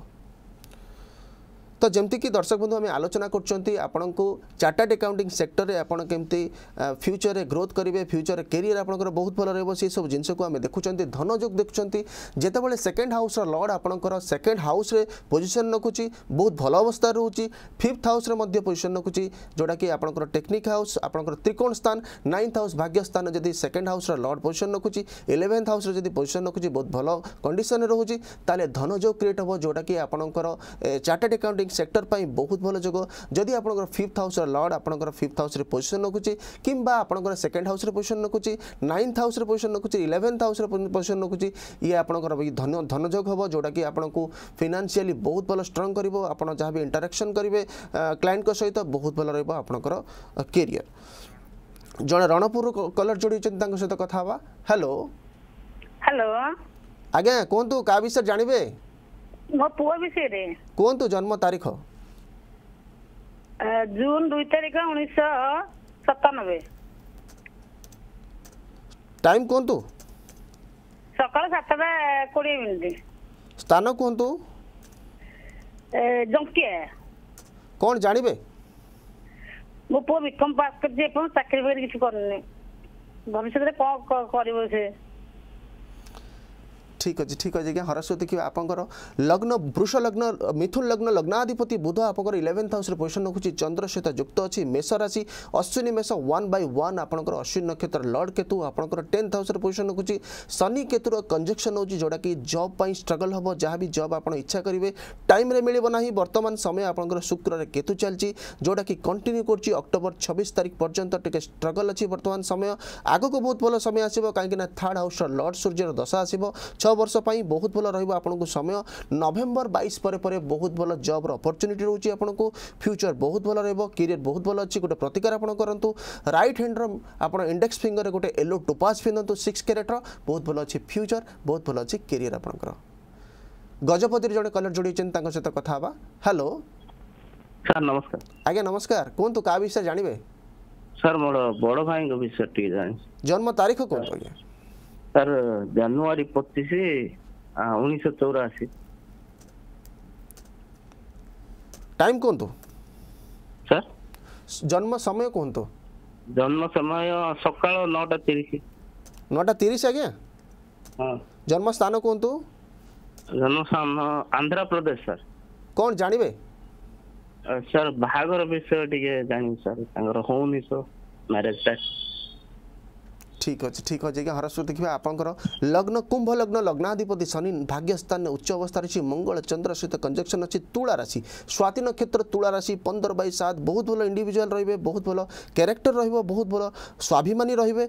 Speaker 1: তো ଯେମିତିକି ଦର୍ଶକ ବନ୍ଧୁ ଆମେ ଆଲୋଚନା କରୁଛନ୍ତି ଆପଣଙ୍କୁ ଚାର୍ଟାର୍ଡ ଆକାଉଣ୍ଟିଂ ସେକ୍ଟରରେ ଆପଣ କେମିତି ଫ୍ୟୁଚରରେ ଗ୍ରୋଥ୍ କରିବେ ଫ୍ୟୁଚର କେରିୟର ଆପଣଙ୍କର ବହୁତ ଭଲ ରହିବ ସେସବୁ ଜିନିଷକୁ ଆମେ ଦେଖୁଛନ୍ତି ଧନ ଯୋଗ ଦେଖୁଛନ୍ତି ଯେତେବେଳେ ସେକେଣ୍ଡ ହାଉସ୍ର ଲର୍ଡ଼ ଆପଣଙ୍କର ସେକେଣ୍ଡ ହାଉସ୍ରେ ପୋଜିସନ୍ ରଖୁଛି ବହୁତ ଭଲ ଅବସ୍ଥା ରହୁଛି ଫିଫ୍ଥ ହାଉସ୍ରେ ମଧ୍ୟ ପୋଜିସନ୍ ରଖୁଛି ଯେଉଁଟାକି ଆପଣଙ୍କର ଟେକ୍ନିକ୍ ହାଉସ୍ ଆପଣଙ୍କର ତ୍ରିକୋଣ ସ୍ଥାନ ନାଇନ୍ଥ ହାଉସ୍ ଭାଗ୍ୟ ସ୍ଥାନ ଯଦି ସେକେଣ୍ଡ ହାଉସ୍ର ଲର୍ଡ଼ ପୋଜିସନ୍ ରଖୁଛି ଇଲେଭେନ୍ଥ ହାଉସ୍ରେ ଯଦି ପୋଜିସନ୍ ରଖୁଛି ବହୁତ ଭଲ କଣ୍ଡିସନ୍ରେ ରହୁଛି ତାହେଲେ ଧନ ଯୋଗ କ୍ରିଏଟ୍ ହେବ ଯେଉଁଟାକି ଆପଣଙ୍କର ଚାର୍ଟାର୍ଡ ଆକାଉଣ୍ଟିଂ सेक्टर पर बहुत भल जोग जदि आप फिफ्थ हाउस लर्ड आप फिफ्थ हाउस पोजिशन रखुच्छे कि सेकेंड हाउस पोजिशन रखुच्छे नाइन्थ हाउस पोजिशन रखुच्छे इलेवेन्थ हाउस पोजिशन रखुच्छे ये आपंकर धन जो हम जोटा कि आपको फिनान्सीआली बहुत भल स्ट्रंग कर भी इंटराक्शन करेंगे क्लाइंट सहित बहुत भल रहा कैरियर ଜଣେ रणपुर कलर ଯୋଡ଼ିଛନ୍ତି सहित कथा हेलो हेलो आज्ञा कहतु क्या विषय जानवे ମୋ ପୁଅ ବିଷୟରେ କୁହନ୍ତୁ ଜନ୍ମ ତାରିଖ ଜୁନ ଦୁଇ ତାରିଖ ଉଣେଇଶହ ସତାନବେ ଟାଇମ କୁହନ୍ତୁ ସକାଳ ସାତଟା କୋଡ଼ିଏ ମିନିଟ୍ ସ୍ଥାନ କୁହନ୍ତୁ ଜଙ୍କିଆ କ'ଣ ଜାଣିବେ ମୋ ପୁଅ ବିକମ ପାସ୍ କରିଛି ଏପର୍ଯ୍ୟନ୍ତ ଚାକିରି ବାକିରି କିଛି କରିନି ଭବିଷ୍ୟତରେ କ'ଣ କରିବ ସେ ठीक अच्छे ठीक अच्छे आज्ञा हरस्व देखिए आप लग्न वृष लग्न मिथुन लग्न लग्नाधिपति बुध आप इलेवेन्थ हाउस पोजिशन रखुच्छे चंद्र सहित युक्त अच्छी मेष राशि अश्विनी मेष वन बै वन आप अश्विनी नक्षत्र लर्ड केतु आप टेन्थ हाउस पोजिशन रखुच्छे शनि केतुर कंजक्शन होगा कि जब स्ट्रगल हम जहाँ भी जब आप इच्छा करेंगे टाइम मिलना ना बर्तमान समय आप शुक्र केतु चलती जोटा कि कंटिन्यू कर अक्टोबर छब्स तारीख पर्यटन टी स्ट्रगल अच्छी बर्तमान समय आगक बहुत भल समय आसना थार्ड हाउस लर्ड सूर्य दशा आसव छः नववर्षपी बहुत भल रय नभेम्बर बैस पर बहुत भल जब्र अपर्चुनिटी रोचे आपको फ्यूचर बहुत भल रियर बहुत भल अच्छी गोटे प्रतिकार आप करूँ रईट हैंड रहा इंडेक्स फिंगर गोटे येलो टोपाज पिंधतु सिक्स क्यारेटर बहुत भल अच्छे फ्यूचर बहुत भल अच्छे कैरियर आप गजपति जो कलर जोड़े सहित कथा हेलो सर नमस्कार आज्ञा नमस्कार कहतु क्या विषय जानवे सर मोर बड़ भाई जन्म तारीख कहत आज्ञा सर जनवरी पच्चीस उन्नीस चौराशी टाइम कौन तो सर जन्म समय कौन तो जन्म समय सकाल नौटा तीस नौटा तीस आज्ञा हाँ जन्म स्थान कौन तो जन्म स्थान आंध्र प्रदेश सर कौन जानी बे सर बाहर विषय है जानी सर सो मैरिज टाइम ঠিক আছে ঠিক আছে আজ্ঞা হরস্বর দেখবে আপনার লগ্ন কুম্ভ লগ্ন লগ্নাধিপতি শনি ভাগ্যস্থান উচ্চ অবস্থা রয়েছে মঙ্গল চন্দ্র সহিত কনজকশন অ তুলা রাশি স্বাতি নক্ষত্র তুলা রাশি পনের বাই সাত বহুত ভাল ইন্ডিভিজুয়াল রহবে বহুত ভাল ক্যারেক্টর রহব বহুত ভাল স্বাভিমানী রহবে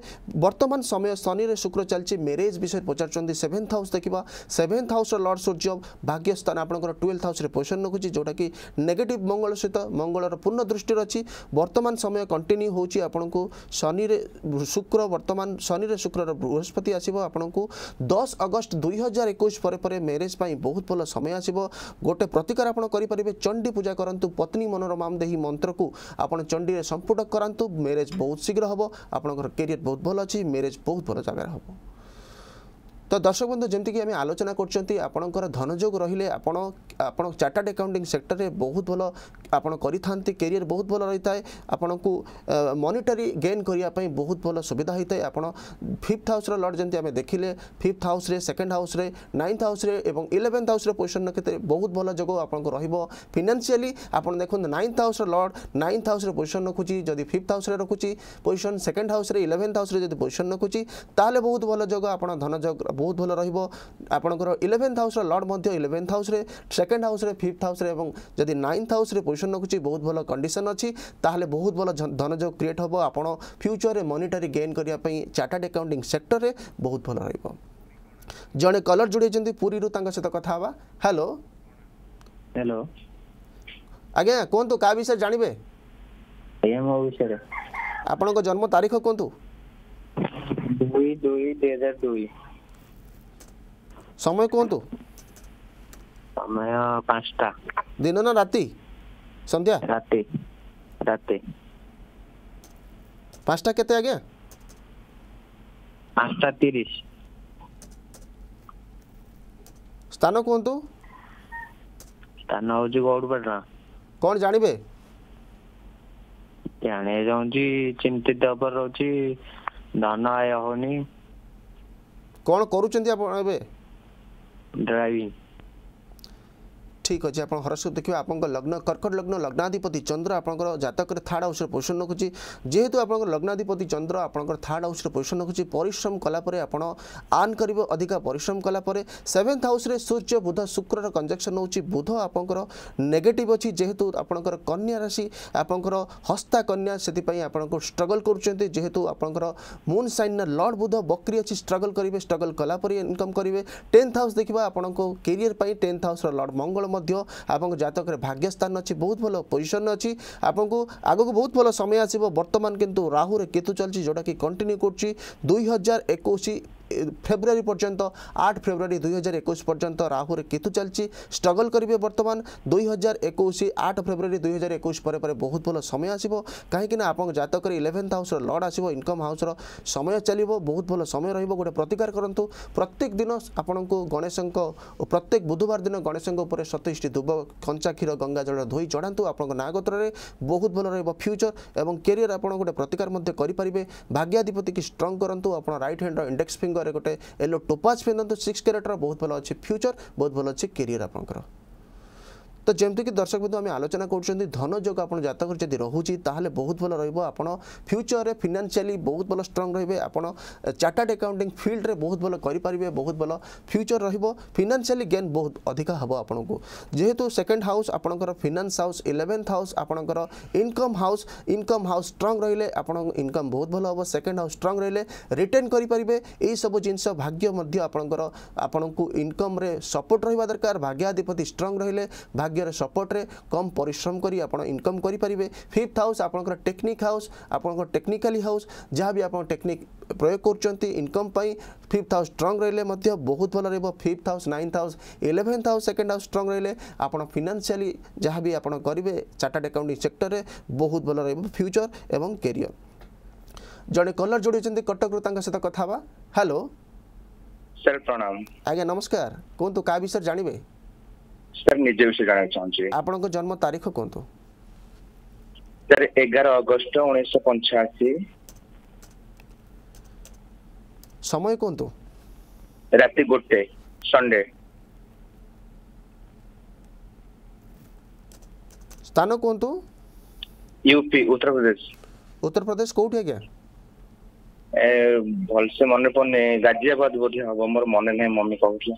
Speaker 1: বর্তমান সময় শনিরে শুক্র চালছে ম্যারেজ বিষয়ে পচারুচ্ছেন সেভেন্থ হাউস দেখা সেভেন্থ হাউসর লর্ড সূর্য ভাগ্যস্থান আপনার টুয়েলভ হাউসে পোজিশন ରଖୁଛି ଯେଉଁଟାକି ନେଗେଟିଭ୍ ମଙ୍ଗଳ ସହିତ ମଙ୍ଗଳର ପୂର୍ଣ୍ଣ ଦୃଷ୍ଟି ଅଛି ବର୍ତ୍ତମାନ ସମୟ କଣ୍ଟିନ୍ୟୁ ହେଉଛି ଆପଣଙ୍କୁ ଶନିରେ ଶୁକ୍ର ବର୍ତ୍ତମାନ ବର୍ତ୍ତମାନ ଶନିର ଶୁକ୍ରର ବୃହସ୍ପତି ଆସିବ ଆପଣଙ୍କୁ ଦଶ ଅଗଷ୍ଟ ଦୁଇହଜାର ଏକୋଇଶ ପରେ ପରେ ମ୍ୟାରେଜ୍ ପାଇଁ ବହୁତ ଭଲ ସମୟ ଆସିବ ଗୋଟେ ପ୍ରତିକାର ଆପଣ କରିପାରିବେ ଚଣ୍ଡୀ ପୂଜା କରନ୍ତୁ ପତ୍ନୀ ମନର ମାମଦେହି ମନ୍ତ୍ରକୁ ଆପଣ ଚଣ୍ଡୀରେ ସମ୍ପୃଟ କରନ୍ତୁ ମ୍ୟାରେଜ୍ ବହୁତ ଶୀଘ୍ର ହେବ ଆପଣଙ୍କର କ୍ୟାରିୟର୍ ବହୁତ ଭଲ ଅଛି ମ୍ୟାରେଜ୍ ବହୁତ ଭଲ ଜାଗାରେ ହେବ ତ ଦର୍ଶକ ବନ୍ଧୁ ଯେମିତିକି ଆମେ ଆଲୋଚନା କରୁଛନ୍ତି ଆପଣଙ୍କର ଧନଯୋଗ ରହିଲେ ଆପଣ ଆପଣ ଚାର୍ଟାର୍ଡ ଆକାଉଣ୍ଟିଂ ସେକ୍ଟରରେ ବହୁତ ଭଲ ଆପଣ କରିଥାନ୍ତି କ୍ୟାରିୟର ବହୁତ ଭଲ ରହିଥାଏ ଆପଣଙ୍କୁ ମନିଟାରୀ ଗେନ୍ କରିବା ପାଇଁ ବହୁତ ଭଲ ସୁବିଧା ହୋଇଥାଏ ଆପଣ ଫିଫ୍ଥ ହାଉସ୍ର ଲଟ୍ ଯେମିତି ଆମେ ଦେଖିଲେ ଫିଫ୍ଥ ହାଉସ୍ରେ ସେକେଣ୍ଡ ହାଉସ୍ରେ ନାଇନ୍ଥ ହାଉସ୍ରେ ଏବଂ ଇଲେଭେନ୍ଥ ହାଉସ୍ରେ ପୋଜିସନ୍ କ୍ଷେତ୍ରରେ ବହୁତ ଭଲ ଯୋଗ ଆପଣଙ୍କୁ ରହିବ ଫିନାନ୍ସିଆଲି ଆପଣ ଦେଖନ୍ତୁ ନାଇନ୍ଥ ହାଉସ୍ର ଲଟ୍ ନାଇନ୍ଥ ହାଉସ୍ରେ ପୋଜିସନ୍ ରଖୁଛି ଯଦି ଫିଫ୍ଥ ହାଉସ୍ରେ ରଖୁଛି ପୋଜିସନ୍ ସେକେଣ୍ଡ ହାଉସ୍ରେ ଇଲେଭେନ୍ଥ ହାଉସ୍ରେ ଯଦି ପୋଜିସନ୍ ରଖୁଛି ତାହେଲେ ବହୁତ ଭଲ ଯୋଗ ଆପଣ ଧନଯୋଗ ବହୁତ ଭଲ ରହିବ ଆପଣଙ୍କର ଇଲେଭେନ୍ଥ ହାଉସ୍ର ଲର୍ଡ଼ ମଧ୍ୟ ଇଲେଭେନ୍ଥ ହାଉସ୍ରେ ସେକେଣ୍ଡ ହାଉସ୍ରେ ଫିଫ୍ଥ ହାଉସ୍ରେ ଏବଂ ଯଦି ନାଇନ୍ଥ ହାଉସ୍ରେ ପୋଜିସନ୍ ରଖୁଛି ବହୁତ ଭଲ କଣ୍ଡିସନ୍ ଅଛି ତାହେଲେ ବହୁତ ଭଲ ଧନଯୋଗ କ୍ରିଏଟ୍ ହେବ ଆପଣ ଫ୍ୟୁଚର୍ରେ ମନିଟାରୀ ଗେନ୍ କରିବା ପାଇଁ ଚାର୍ଟାର୍ଡ ଆକାଉଣ୍ଟିଂ ସେକ୍ଟରରେ ବହୁତ ଭଲ ରହିବ ଜଣେ କଲର୍ ଯୋଡ଼ିଛନ୍ତି ପୁରୀରୁ ତାଙ୍କ ସହିତ କଥା ହେବା ହ୍ୟାଲୋ ହ୍ୟାଲୋ ଆଜ୍ଞା କୁହନ୍ତୁ କାହା ବିଷୟରେ ଜାଣିବେ ଆଜ୍ଞା ମୋ ବିଷୟରେ ଆପଣଙ୍କ ଜନ୍ମ ତାରିଖ କୁହନ୍ତୁ ଦୁଇ ଦୁଇ ଦୁଇ ହଜାର ଦୁଇ समय कहतु समय पाँचटा दिन ना राति सन्ध्या राति राति पाँचटा केते आज्ञा पाँचटा ତିରିଶ ସ୍ଥାନ କୁହନ୍ତୁ ସ୍ଥାନ ହେଉଛି ଗୌଡ଼ପାଟଣା କ'ଣ ଜାଣିବେ ଜାଣିବା ଯାଉଛି ଚିନ୍ତିତ ଉପରେ ରହୁଛି ଧନ ଆୟ ହେଉନି କ'ଣ କରୁଛନ୍ତି ଆପଣ ଏବେ driving. ঠিক আছে আপনার হরস্কোপ দেখবে আপনার লগ্ন কর্কট লগ্ন লগ্নাধিপতি চন্দ্র আপনার জাতকের থার্ড হাউসের পোজিশন রাখুছি যেহেতু আপনার লগ্নাধিপতি চন্দ্র আপনার থার্ড হাউসের পোজিশন রাখুছি পরিশ্রম কলাপরে আপনার আর্ন করবে অধিকা পরিশ্রম কলাপরে সেভেন্থ হাউসে সূর্য বুধ শুক্রর কঞ্জকশন হচ্ছে বুধ আপনার নেগেটিভ অছি যেহেতু আপনার কন্যা রাশি আপনার হস্তা কন্যা সেই আপনার স্ট্রগল করছেন যেহেতু আপনার মুন সাইন লর্ড বুধ বক্রি অছি স্ট্রগল করবে স্ট্রগল কলাপরে ইনকম করবে টেন্থ হাউস দেখবা আপনার কেরিয়ার টেন্থ হাউসর লর্ড মঙ্গল ମଧ୍ୟ ଆପଣଙ୍କ ଜାତକରେ ଭାଗ୍ୟସ୍ଥାନ ଅଛି ବହୁତ ଭଲ ପୋଜିସନ୍ ଅଛି ଆପଣଙ୍କୁ ଆଗକୁ ବହୁତ ଭଲ ସମୟ ଆସିବ ବର୍ତ୍ତମାନ କିନ୍ତୁ ରାହୁରେ କେତୁ ଚାଲିଛି ଯେଉଁଟାକି କଣ୍ଟିନ୍ୟୁ କରୁଛି ଦୁଇ ହଜାର ଏକୋଇଶ ফেব্রুয়ারি পর্যন্ত আট ফেব্রুয়ারি দুই হাজার একুশ পর্যন্ত রাহুর কেতু চলছে স্ট্রগল করবে বর্তমান দুই হাজার একুশ আট ফেব্রুয়ারি দুই হাজার একুশ পরে পরে বহু ভালো সময় আসব কিনা আপনার জাতকের ইলেভেন্থ হাউসর লড আসব ইনকম হাউসর সময় চালিব বহু ভালো সময় রহব গোটে প্রতিকার করতু প্রত্যেক দিন আপনার গণেশঙ্ক প্রত্যেক বুধবার দিন গণেশঙ্ক উপরে সতেইশটি ধূপ কঞ্চা ক্ষীর গঙ্গা জল ধোই চড়াতু আপনার না গোত্রে বহু ভালো রহব ফ্যুচর এবং কেয়ার আপনার গোটে প্রতিকার মধ্যে করে ভাগ্যাধিপতি কি স্ট্রং করতু আপনার রাইট হ্যান্ডর ইন্ডেক্স ফিঙ্গর ଆଗରେ ଗୋଟେ ୟେଲୋ ଟୋପାଚ୍ ପିନ୍ଧନ୍ତୁ ସିକ୍ସ କ୍ୟାରେଟ୍ର ବହୁତ ଭଲ ଅଛି ଫ୍ୟୁଚର ବହୁତ ଭଲ ଅଛି କେରିୟର ଆପଣଙ୍କର তো যেমিতিকি দর্শক বন্ধু আমি আলোচনা করছেন ধন যোগ আপনার জাতক যদি রহুচি তাহলে বহুত ভালো রহব আপনার ফ্যুচরের ফিনান্সিয়ালি বহুত ভালো স্ট্রং রহবে আপনার চার্টার্ড আকাউন্টিং ফিল্ডরে বহুত ভালো করে বহুত ভালো ফ্যুচর রহব ফিনান্সিয়ালি গেন বহুত অধিক হব আপনার যেহেতু সেকেন্ড হাউস আপনার ফিনান্স হাউস ইলেভেন্থ হাউস আপনার income house income house strong রহলে আপনার ইনকম বহুত ভালো হব সেকেন্ড হাউস স্ট্রং রহলে রিটেন করে এইসব জিনিস ভাগ্য আপনার আপনার ইনকমরে সপোর্ট রহবা দরকার ভাগ্যাধিপতি স্ট্রং রহলে ভাগ্য ଭାଗ୍ୟର ସପୋର୍ଟରେ କମ୍ ପରିଶ୍ରମ କରି ଆପଣ ଇନକମ୍ କରିପାରିବେ ଫିଫ୍ଥ ହାଉସ୍ ଆପଣଙ୍କର ଟେକ୍ନିକ୍ ହାଉସ୍ ଆପଣଙ୍କ ଟେକ୍ନିକାଲି ହାଉସ୍ ଯାହା ବି ଆପଣ ଟେକ୍ନିକ୍ ପ୍ରୟୋଗ କରୁଛନ୍ତି ଇନକମ୍ ପାଇଁ ଫିଫ୍ଥ ହାଉସ୍ ଷ୍ଟ୍ରଙ୍ଗ ରହିଲେ ମଧ୍ୟ ବହୁତ ଭଲ ରହିବ fifth house ninth house eleventh house second house strong ରହିଲେ ଆପଣ ଫିନାନ୍ସିଆଲି ଯାହା ବି ଆପଣ କରିବେ ଚାର୍ଟାର୍ଡ ଆକାଉଣ୍ଟିଂ ସେକ୍ଟରରେ ବହୁତ ଭଲ ରହିବ ଫ୍ୟୁଚର ଏବଂ କ୍ୟାରିୟର ଜଣେ କଲର ଯୋଡ଼ିଛନ୍ତି କଟକରୁ ତାଙ୍କ ସହିତ କଥା ହେବା ହ୍ୟାଲୋ ସାର୍ ପ୍ରଣାମ ଆଜ୍ଞା ନମସ୍କାର କୁହନ୍ତୁ କାହା ବିଷୟରେ ଜାଣିବେ ସାର୍ ନିଜ ବିଷୟ ଜାଣିବାକୁ ଚାହୁଁଛି ଆପଣଙ୍କ ଜନ୍ମ ତାରିଖ କୁହନ୍ତୁ ସାର୍ ଏଗାର ଅଗଷ୍ଟ ଉଣେଇଶହ ପଞ୍ଚାଅଶୀ ସମୟ କୁହନ୍ତୁ ରାତି ଗୋଟେ ସଣ୍ଡେ ସ୍ଥାନ କୁହନ୍ତୁ ୟୁପି ଉତ୍ତରପ୍ରଦେଶ ଉତ୍ତରପ୍ରଦେଶ କୋଉଠି ଆଜ୍ଞା ଭଲସେ ମନେ ପଡ଼ୁନି ଗାଜିଆବାଦ ବୋଧେ ହବ ମୋର ମନେ ନାହିଁ ମମି କହୁଥିଲା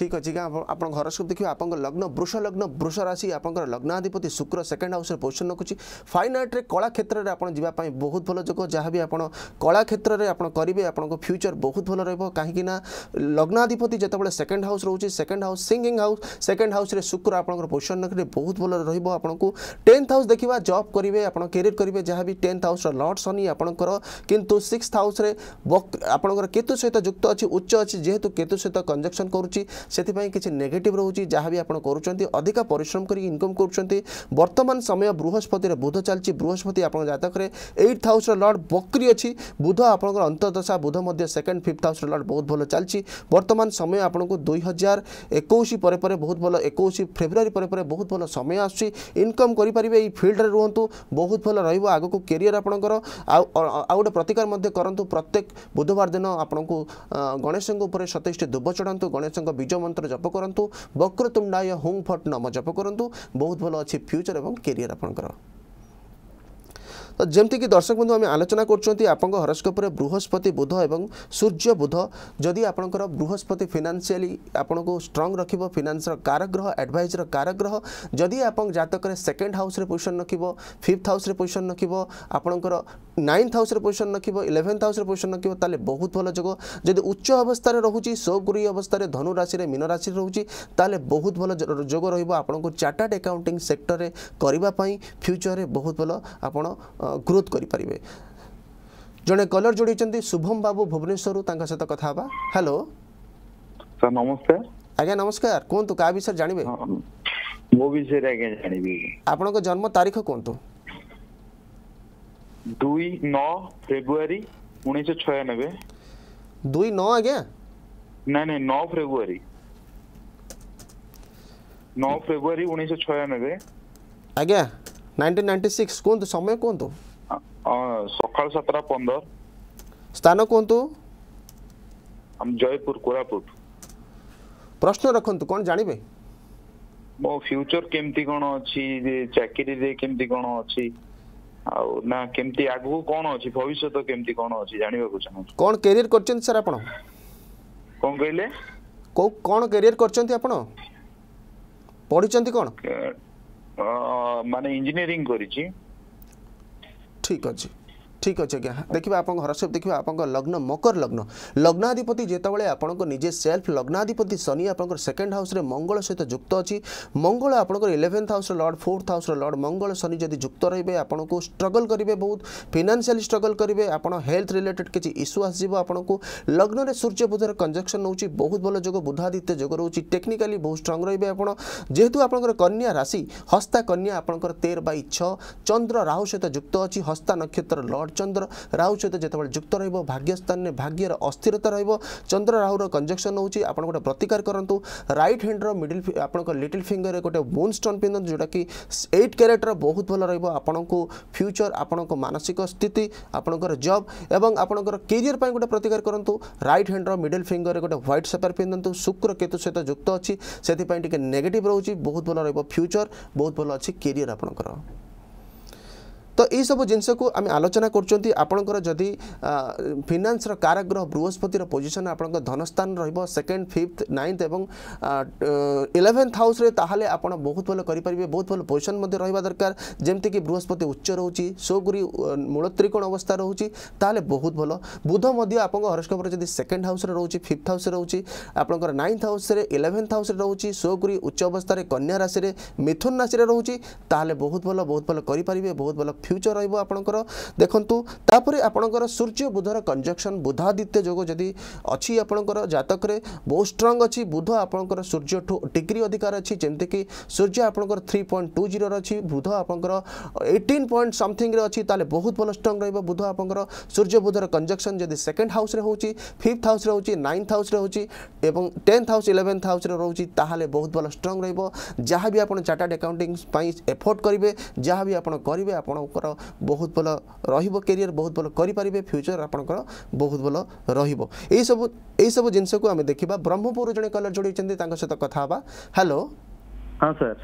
Speaker 1: ঠিক ଅଛି ଆପଣ ଘର ସବୁ ଦେଖିବେ ଆପଣଙ୍କ ଲଗ୍ନ ବୃଷ ଲଗ୍ନ ବୃଷ ରାଶି ଆପଣଙ୍କର ଲଗ୍ନାଧିପତି ଶୁକ୍ର ସେକେଣ୍ଡ ହାଉସ୍ରେ ପୋଜିସନ୍ ରଖୁଛି ଫାଇନ୍ ଆର୍ଟରେ କଳା କ୍ଷେତ୍ରରେ ଆପଣ ଯିବା ପାଇଁ ବହୁତ ଭଲ ଯୋଗ ଯାହା ବି ଆପଣ କଳା କ୍ଷେତ୍ରରେ ଆପଣ କରିବେ ଆପଣଙ୍କ ଫ୍ୟୁଚର୍ ବହୁତ ଭଲ ରହିବ କାହିଁକିନା ଲଗ୍ନାଧିପତି ଯେତେବେଳେ ସେକେଣ୍ଡ ହାଉସ୍ ରହୁଛି ସେକେଣ୍ଡ ହାଉସ୍ ସିଙ୍ଗିଂ ହାଉସ୍ ସେକେଣ୍ଡ ହାଉସ୍ରେ ଶୁକ୍ର ଆପଣଙ୍କର ପୋଜିସନ୍ ରଖିଲେ ବହୁତ ଭଲ ରହିବ ଆପଣଙ୍କୁ ଟେନ୍ଥ ହାଉସ୍ ଦେଖିବା ଜବ୍ କରିବେ ଆପଣ କ୍ୟାରିୟର୍ କରିବେ ଯାହା ବି ଟେନ୍ଥ ହାଉସ୍ର ଲର୍ଡ଼ ଶନି ଆପଣଙ୍କର କିନ୍ତୁ ସିକ୍ସଥ ହାଉସ୍ରେ ଆପଣଙ୍କର କେତୁ ସହିତ ଯୁକ୍ତ ଅଛି ଉଚ୍ଚ ଅଛି ଯେହେତୁ କେତୁ ସହିତ କଞ୍ଜକ୍ସନ୍ କରୁଛି ସେଥିପାଇଁ କିଛି ନେଗେଟିଭ୍ ରହୁଛି ଯାହା ବି ଆପଣ କରୁଛନ୍ତି ଅଧିକା ପରିଶ୍ରମ କରିକି ଇନକମ୍ କରୁଛନ୍ତି ବର୍ତ୍ତମାନ ସମୟ ବୃହସ୍ପତିରେ ବୁଧ ଚାଲିଛି ବୃହସ୍ପତି ଆପଣଙ୍କ ଜାତକରେ ଏଇଟ୍ ହାଉସ୍ର ଲର୍ଡ଼ ବକ୍ରି ଅଛି ବୁଧ ଆପଣଙ୍କର ଅନ୍ତଦଶା ବୁଧ ମଧ୍ୟ ସେକେଣ୍ଡ ଫିଫ୍ଥ ହାଉସ୍ର ଲର୍ଡ଼ ବହୁତ ଭଲ ଚାଲିଛି ବର୍ତ୍ତମାନ ସମୟ ଆପଣଙ୍କୁ ଦୁଇ ହଜାର ଏକୋଇଶ ପରେ ପରେ ବହୁତ ଭଲ ଏକୋଇଶ ଫେବୃଆରୀ ପରେ ପରେ ବହୁତ ଭଲ ସମୟ ଆସୁଛି ଇନକମ୍ କରିପାରିବେ ଏଇ ଫିଲ୍ଡରେ ରୁହନ୍ତୁ ବହୁତ ଭଲ ରହିବ ଆଗକୁ କ୍ୟାରିୟର ଆପଣଙ୍କର ଆଉ ଆଉ ଗୋଟେ ପ୍ରତିକାର ମଧ୍ୟ କରନ୍ତୁ ପ୍ରତ୍ୟେକ ବୁଧବାର ଦିନ ଆପଣଙ୍କୁ ଗଣେଶଙ୍କ ଉପରେ ସତେଇଶଟି ଦୁବ ଚଢ଼ାନ୍ତୁ ଗଣେଶଙ୍କ ବୀଜ ମନ୍ତ୍ର ଜପ କରନ୍ତୁ ବକ୍ରତୁଣ୍ଡାୟ ହୁଁ ଫଟ୍ ନମ ଜପ କରନ୍ତୁ ବହୁତ ଭଲ ଅଛି ଫ୍ୟୁଚର୍ ଏବଂ କେରିଅର୍ ଆପଣଙ୍କର ଯେମିତିକି ଦର୍ଶକ ବନ୍ଧୁ ଆମେ ଆଲୋଚନା କରୁଛନ୍ତି ଆପଣଙ୍କ ହରସ୍କୋପରେ ବୃହସ୍ପତି ବୁଧ ଏବଂ ସୂର୍ଯ୍ୟ ବୁଧ ଯଦି ଆପଣଙ୍କର ବୃହସ୍ପତି ଫିନାନ୍ସିଆଲି ଆପଣଙ୍କୁ ଷ୍ଟ୍ରଙ୍ଗ ରଖିବ ଫିନାନ୍ସର କାରଗ୍ରହ ଆଡ଼ଭାଇଜର କାରଗ୍ରହ ଯଦି ଆପଣ ଜାତକରେ ସେକେଣ୍ଡ ହାଉସ୍ରେ ପୋଜିସନ୍ ରଖିବ ଫିଫ୍ଥ ହାଉସ୍ରେ ପୋଜିସନ୍ ରଖିବ ଆପଣଙ୍କର ନାଇନ୍ଥ ହାଉସ୍ରେ ପୋଜିସନ୍ ରଖିବ ଇଲେଭେନ୍ଥ ହାଉସ୍ରେ ପୋଜିସନ୍ ରଖିବ ତାହେଲେ ବହୁତ ଭଲ ଯୋଗ ଯଦି ଉଚ୍ଚ ଅବସ୍ଥାରେ ରହୁଛି ସୋଗୁରି ଅବସ୍ଥାରେ ଧନୁ ରାଶିରେ ମୀନ ରାଶିରେ ରହୁଛି ତାହେଲେ ବହୁତ ଭଲ ଯୋଗ ରହିବ ଆପଣଙ୍କୁ ଚାର୍ଟାର୍ଡ ଆକାଉଣ୍ଟିଂ ସେକ୍ଟରରେ କରିବା ପାଇଁ ଫ୍ୟୁଚରରେ ବହୁତ ଭଲ ଆପଣ ଗ୍ରୋଥ୍ କରିପାରିବେ ଜଣେ କଲର୍ ଯୋଡ଼ିଛନ୍ତି ଶୁଭମ ବାବୁ ଭୁବନେଶ୍ୱରରୁ ତାଙ୍କ ସହିତ କଥା ହେବା ହ୍ୟାଲୋ ସାର୍ ନମସ୍କାର ଆଜ୍ଞା ନମସ୍କାର କୁହନ୍ତୁ କାହା ବିଷୟରେ ଜାଣିବେ ମୋ ବିଷୟରେ ଆଜ୍ଞା ଜାଣିବି ଆପଣଙ୍କ ଜନ୍ମ ତାରିଖ କୁହନ୍ତୁ ଦୁଇ ନଅ ଫେବୃଆରୀ ଉଣେଇଶହ ଛୟାନବେ ଦୁଇ ନଅ ଆଜ୍ଞା ନାଇଁ ନାଇଁ ନଅ ଫେବୃଆରୀ ନଅ ଫେବୃଆରୀ ଉଣେଇଶହ ଛୟାନବେ ଆଜ୍ଞା নাইনটিন নাইনটি সিক্স କୁହନ୍ତୁ ସମୟ କୁହନ୍ତୁ ସକାଳ ସାତଟା ପନ୍ଦର ସ୍ଥାନ କୁହନ୍ତୁ ଜୟପୁର କୋରାପୁଟ ପ୍ରଶ୍ନ ରଖନ୍ତୁ କ'ଣ ଜାଣିବେ ମୋ ଫ୍ୟୁଚର କେମିତି କ'ଣ ଅଛି ଚାକିରିରେ କେମିତି କ'ଣ ଅଛି ଆଉ ନା କେମିତି ଆଗକୁ କ'ଣ ଅଛି ଭବିଷ୍ୟତ କେମିତି କ'ଣ ଅଛି ଜାଣିବାକୁ ଚାହୁଁଛି କ'ଣ କ୍ୟାରିୟର କରିଛନ୍ତି ସାର୍ ଆପଣ କ'ଣ କହିଲେ କୋଉ କ'ଣ କ୍ୟାରିୟର କରିଛନ୍ତି ଆପଣ ପଢ଼ିଛନ୍ତି କ'ଣ মানে ইঞ্জিনিয়ারিং করেছি ঠিক আছে ঠিক আছে আজ্ঞা দেখবে আপনার হরসেপ দেখবে আপনার লগ্ন মকর লগ্ন লগ্নাধিপতি যেতবে আপনার নিজে সেলফ লগ্নাধিপতি শনি আপনার সেকেন্ড হাউসে মঙ্গল সহ যুক্ত অছি মঙ্গল আপনার ইলেভেন্থ হাউসর লর্ড ফোর্থ হাউসর লর্ড মঙ্গল শনি যদি যুক্ত রহবে আপনার স্ট্রগল করবে বহুত ফিনান্সিয়ালি স্ট্রগল করবে আপনার হেলথ রিলেটেড কিছু ইস্যু আসব আপনার লগ্নরে সূর্য বুধের কনজকশন নেଉଛି বহুত ভাল যোগ বুধাদিত্য যোগ রয়েছে টেকনিকালি বহু স্ট্রং রহবে আপনার যেহেতু আপনার কন্যা রাশি হস্তা কন্যা আপনার তের বাই ছ চন্দ্র রাহু সহ যুক্ত অছি হস্তা নক্ষত্র লর্ড ଚନ୍ଦ୍ର ରାହୁ ସହିତ ଯେତେବେଳେ ଯୁକ୍ତ ରହିବ ଭାଗ୍ୟସ୍ଥାନରେ ଭାଗ୍ୟର ଅସ୍ଥିରତା ରହିବ ଚନ୍ଦ୍ର ରାହୁର କଞ୍ଜକ୍ସନ୍ ହେଉଛି ଆପଣ ଗୋଟେ ପ୍ରତିକାର କରନ୍ତୁ ରାଇଟ୍ ହ୍ୟାଣ୍ଡର ମିଡିଲ୍ ଆପଣଙ୍କ ଲିଟିଲ୍ ଫିଙ୍ଗରରେ ଗୋଟେ ମୁନ୍ ଷ୍ଟୋନ୍ ପିନ୍ଧନ୍ତୁ ଯେଉଁଟାକି ଏଇଟ୍ କ୍ୟାରେଟ୍ର ବହୁତ ଭଲ ରହିବ ଆପଣଙ୍କୁ ଫ୍ୟୁଚର୍ ଆପଣଙ୍କ ମାନସିକ ସ୍ଥିତି ଆପଣଙ୍କର ଜବ୍ ଏବଂ ଆପଣଙ୍କର କେରିୟର ପାଇଁ ଗୋଟେ ପ୍ରତିକାର କରନ୍ତୁ ରାଇଟ୍ ହ୍ୟାଣ୍ଡର ମିଡିଲ୍ ଫିଙ୍ଗରରେ ଗୋଟେ ହ୍ୱାଇଟ୍ ସେପାର ପିନ୍ଧନ୍ତୁ ଶୁକ୍ର କେତୁ ସହିତ ଯୁକ୍ତ ଅଛି ସେଥିପାଇଁ ଟିକେ ନେଗେଟିଭ୍ ରହୁଛି ବହୁତ ଭଲ ରହିବ ଫ୍ୟୁଚର୍ ବହୁତ ଭଲ ଅଛି କେରିୟର ଆପଣଙ୍କର ତ ଏହିସବୁ ଜିନିଷକୁ ଆମେ ଆଲୋଚନା କରୁଛନ୍ତି ଆପଣଙ୍କର ଯଦି ଫିନାନ୍ସର କାରାଗ୍ରହ ବୃହସ୍ପତିର ପୋଜିସନ୍ ଆପଣଙ୍କ ଧନସ୍ଥାନ ରହିବ ସେକେଣ୍ଡ ଫିଫ୍ଥ ନାଇନ୍ଥ ଏବଂ ଇଲେଭେନ୍ଥ ହାଉସ୍ରେ ତାହେଲେ ଆପଣ ବହୁତ ଭଲ କରିପାରିବେ ବହୁତ ଭଲ ପୋଜିସନ୍ ମଧ୍ୟ ରହିବା ଦରକାର ଯେମିତିକି ବୃହସ୍ପତି ଉଚ୍ଚ ରହୁଛି ସୋଗୁରି ମୂଳ ତ୍ରିକୋଣ ଅବସ୍ଥା ରହୁଛି ତାହେଲେ ବହୁତ ଭଲ ବୁଧ ମଧ୍ୟ ଆପଣଙ୍କ ହରସ୍କୋପରେ ଯଦି ସେକେଣ୍ଡ ହାଉସ୍ରେ ରହୁଛି ଫିଫ୍ଥ ହାଉସ୍ରେ ରହୁଛି ଆପଣଙ୍କର ନାଇନ୍ଥ ହାଉସ୍ରେ ଇଲେଭେନ୍ଥ ହାଉସ୍ରେ ରହୁଛି ସୋଗୁରି ଉଚ୍ଚ ଅବସ୍ଥାରେ କନ୍ୟା ରାଶିରେ ମିଥୁନ ରାଶିରେ ରହୁଛି ତାହେଲେ ବହୁତ ଭଲ ବହୁତ ଭଲ କରିପାରିବେ ବହୁତ ଭଲ ফ্যুচর রহব আপনার দেখুন তাপরে আপনার সূর্য বুধর কনজকশন বুধাদিত্য যোগ যদি অছি আপনার জাতকরে বহু স্ট্রং অছি বুধ আপনার সূর্য ডিগ্রি অধিকার অছি যেমিকি সূর্য আপনার থ্রি পয়েন্ট টু জিরোর অছি বুধ আপনার এইটিন পয়েন্ট সমথিংরে অছি তাহলে বহুত ভাল স্ট্রং রহব বুধ আপনার সূর্য বুধর কনজকশন যদি সেকেন্ড হাউসে হচ্ছে ফিফ্থ হাউসে হচ্ছে নাইন্থ হাউসে হচ্ছে এবং টেন্থ হাউস ইলেভেন্থ হাউসে রয়েছে তাহলে বহুত ভাল স্ট্রং রহব যা বি আপনার চার্টার্ড আকাউন্টিং এফোর্ট করবে যা বি আপনার করবে আপনার ଆପଣଙ୍କର ବହୁତ ଭଲ ରହିବ କ୍ୟାରିୟର ବହୁତ ଭଲ କରିପାରିବେ ଫ୍ୟୁଚର ଆପଣଙ୍କର ବହୁତ ଭଲ ରହିବ ଏଇସବୁ ଏଇସବୁ ଜିନିଷକୁ ଆମେ ଦେଖିବା ବ୍ରହ୍ମପୁରରୁ ଜଣେ କଲର ଯୋଡ଼ିଛନ୍ତି ତାଙ୍କ ସହିତ କଥା ହେବା ହ୍ୟାଲୋ ହଁ ସାର୍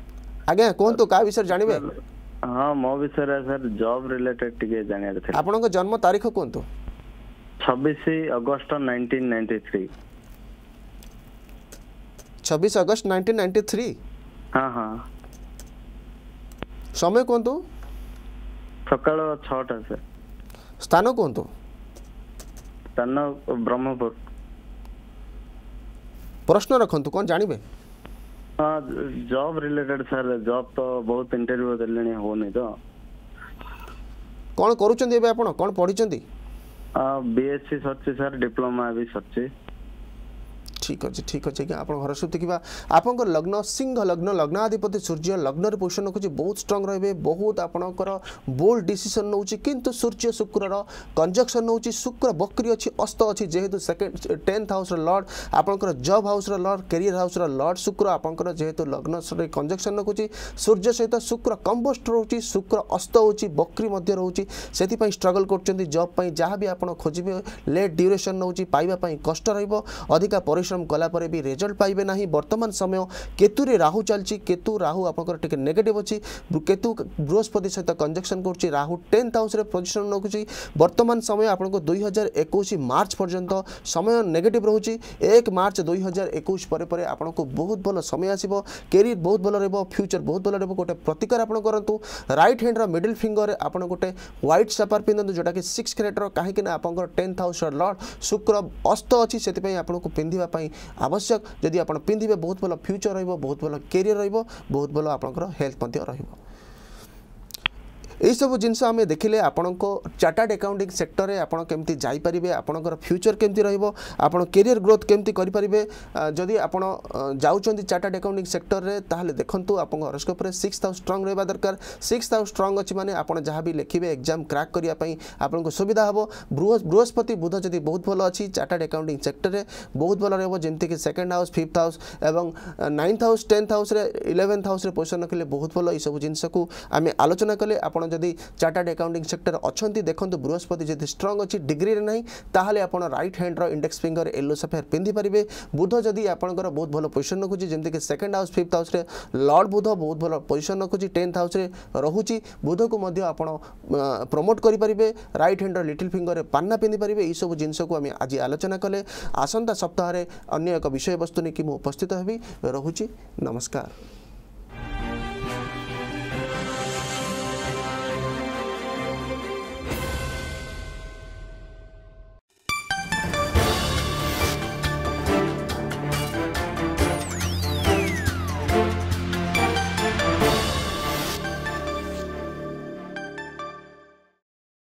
Speaker 1: ଆଜ୍ଞା କୁହନ୍ତୁ କାହା ବିଷୟରେ ଜାଣିବେ ହଁ ମୋ ବିଷୟରେ ସାର୍ ଜବ୍ ରିଲେଟେଡ୍ ଟିକେ ଜାଣିବାର ଥିଲା ଆପଣଙ୍କ ଜନ୍ମ ତାରିଖ କୁହନ୍ତୁ ଛବିଶ ଅଗଷ୍ଟ ନାଇନଟିନ୍ ନାଇଣ୍ଟି ଥ୍ରୀ ଛବିଶ ଅଗଷ୍ଟ ନାଇନଟିନ୍ ନାଇଣ୍ଟି ଥ୍ରୀ ହଁ ହଁ ସମୟ କୁହନ୍ତୁ ସକାଳ ଛଅଟା ସାର୍ ସ୍ଥାନ କୁହନ୍ତୁ ସ୍ଥାନ ବ୍ରହ୍ମପୁର ପ୍ରଶ୍ନ ରଖନ୍ତୁ କ'ଣ ଜାଣିବେ ଜବ୍ ରିଲେଟେଡ୍ ସାର୍ ଜବ୍ ତ ବହୁତ ଇଣ୍ଟରଭ୍ୟୁ ଦେଲେଣି ହେଉନି ତ କ'ଣ କରୁଛନ୍ତି ଏବେ ଆପଣ କ'ଣ ପଢ଼ିଛନ୍ତି ବିଏସ୍ସି ସରିଛି ସାର୍ ଡିପ୍ଲୋମା ବି ସରିଛି ঠিক অছে ঠিক অছে আজ্ঞা আপনার ঘর সব দেখা আপনার লগ্ন সিংহ লগ্ন লগ্নাধিপতি সূর্য লগ্নর পোষণ রখুছে বহু স্ট্রং রহবে বহু আপনার বোল্ড ডিসিশন নেଉଛି কিন্তু সূর্য শুক্রর কনজকশন নেଉଛି শুক্র বক্রি অছি অস্ত অছি যেহেতু সেকেন্ড টেন্থ হাউসর লর্ড আপনার জব হাউসর লর্ড ক্যারিয়ার হাউসর লর্ড শুক্র আপনার যেহেতু লগ্ন কনজকশন রখুছি সূর্য সহিত শুক্র কম্বোস্ট রয়েছে শুক্র অস্ত হচ্ছে বক্রি মধ্যে রয়েছে সেপাই স্ট্রগল করছেন জব পাই যা বি আপনার খোঁজবে লেট ডিউরেসন নেଉଛି পাইবা কষ্ট রহব অধিকা পরিশ্রম ପରିଶ୍ରମ କଲାପରେ ବି ରେଜଲ୍ଟ ପାଇବେ ନାହିଁ ବର୍ତ୍ତମାନ ସମୟ କେତୁରେ ରାହୁ ଚାଲିଛି କେତୁ ରାହୁ ଆପଣଙ୍କର ଟିକେ ନେଗେଟିଭ୍ ଅଛି କେତୁ ବୃହସ୍ପତି ସହିତ କଞ୍ଜକ୍ସନ୍ କରୁଛି ରାହୁ ଟେନ୍ଥ ହାଉସ୍ରେ ପୋଜିସନ୍ ରଖୁଛି ବର୍ତ୍ତମାନ ସମୟ ଆପଣଙ୍କୁ ଦୁଇ ହଜାର ଏକୋଇଶ ମାର୍ଚ୍ଚ ପର୍ଯ୍ୟନ୍ତ ସମୟ ନେଗେଟିଭ୍ ରହୁଛି ଏକ ମାର୍ଚ୍ଚ ଦୁଇ ହଜାର ଏକୋଇଶ ପରେ ପରେ ଆପଣଙ୍କୁ ବହୁତ ଭଲ ସମୟ ଆସିବ କ୍ୟାରିୟର ବହୁତ ଭଲ ରହିବ ଫ୍ୟୁଚର ବହୁତ ଭଲ ରହିବ ଗୋଟେ ପ୍ରତିକାର ଆପଣ କରନ୍ତୁ ରାଇଟ୍ ହ୍ୟାଣ୍ଡର ମିଡିଲ୍ ଫିଙ୍ଗରରେ ଆପଣ ଗୋଟେ ହ୍ୱାଇଟ୍ ସାପାର ପିନ୍ଧନ୍ତୁ ଯେଉଁଟାକି ସିକ୍ସ କ୍ୟାରେଟ୍ର କାହିଁକିନା ଆପଣଙ୍କର ଟେନ୍ଥ ହାଉସ୍ର ଲର୍ଡ଼ ଶୁକ୍ର ଅସ୍ତ ଅଛି ସେଥିପାଇଁ ଆପଣଙ୍କୁ ପିନ୍ଧିବା ପାଇଁ ପାଇଁ ଆବଶ୍ୟକ ଯଦି ଆପଣ ପିନ୍ଧିବେ ବହୁତ ଭଲ ଫ୍ୟୁଚର୍ ରହିବ ବହୁତ ଭଲ କ୍ୟାରିୟର୍ ରହିବ ବହୁତ ଭଲ ଆପଣଙ୍କର ହେଲ୍ଥ ମଧ୍ୟ ରହିବ এইসবু জিনিস আমি দেখলে আপনার চার্টার্ড একাউন্টিং সেক্টরে আপনার কমিটি যাইপারে আপনার ফ্যুচর কমিটি রহব আপনার কেরিয়ার গ্রোথ কমিটি করে পারে যদি আপনার যাচ্ছেন চার্টার্ড একাউন্টিং সেক্টরে তাহলে দেখুন আপনার হরস্কোপে সিক্স হাউস স্ট্রং রহবা দরকার সিক্স হাউস স্ট্রং অনেক মানে আপনার যা বি লিখবে এক্সাম ক্রাক করা আপনার সুবিধা হব বৃহস্পতি বুধ যদি বহু ভালো অ চার্টার্ড একাউন্টিং সেক্টরে বহু ভালো রহব যেমি সেকেন্ড হাউস ফিফ্থ হাউস এবং নাইন্থ হাউস টেন্থ হাউসে ইলেভেন্থ হাউসে পোজিশন রাখলে বহু ভাল এইসব জিনিসক আমি আলোচনা কলে আপনার যদি ଚାର୍ଟାର୍ଡ ଆକାଉଣ୍ଟିଂ ସେକ୍ଟର ଅଛନ୍ତି ଦେଖନ୍ତୁ ବୃହସ୍ପତି ଯଦି ଷ୍ଟ୍ରଙ୍ଗ ଅଛି ଡିଗ୍ରୀରେ ନାହିଁ ତାହେଲେ ଆପଣ ରାଇଟ୍ ହ୍ୟାଣ୍ଡର ଇଣ୍ଡେକ୍ସ ଫିଙ୍ଗର ୟେଲୋ ସାଫେୟାର ପିନ୍ଧିପାରିବେ ବୁଧ ଯଦି ଆପଣଙ୍କର ବହୁତ ଭଲ ପୋଜିସନ୍ ରଖୁଛି ଯେମିତିକି ସେକେଣ୍ଡ ହାଉସ୍ ଫିଫ୍ଥ ହାଉସ୍ରେ ଲର୍ଡ଼ ବୁଧ ବହୁତ ଭଲ ପୋଜିସନ୍ ରଖୁଛି ଟେନ୍ଥ ହାଉସ୍ରେ ରହୁଛି ବୁଧକୁ ମଧ୍ୟ ଆପଣ ପ୍ରମୋଟ୍ କରିପାରିବେ ରାଇଟ୍ ହ୍ୟାଣ୍ଡର ଲିଟିଲ୍ ଫିଙ୍ଗରରେ ପାନ୍ନା ପିନ୍ଧିପାରିବେ ଏହିସବୁ ଜିନିଷକୁ ଆମେ ଆଜି ଆଲୋଚନା କଲେ ଆସନ୍ତା ସପ୍ତାହରେ ଅନ୍ୟ ଏକ ବିଷୟବସ୍ତୁ ନେଇକି ମୁଁ ଉପସ୍ଥିତ ହେବି ରହୁଛି ନମସ୍କାର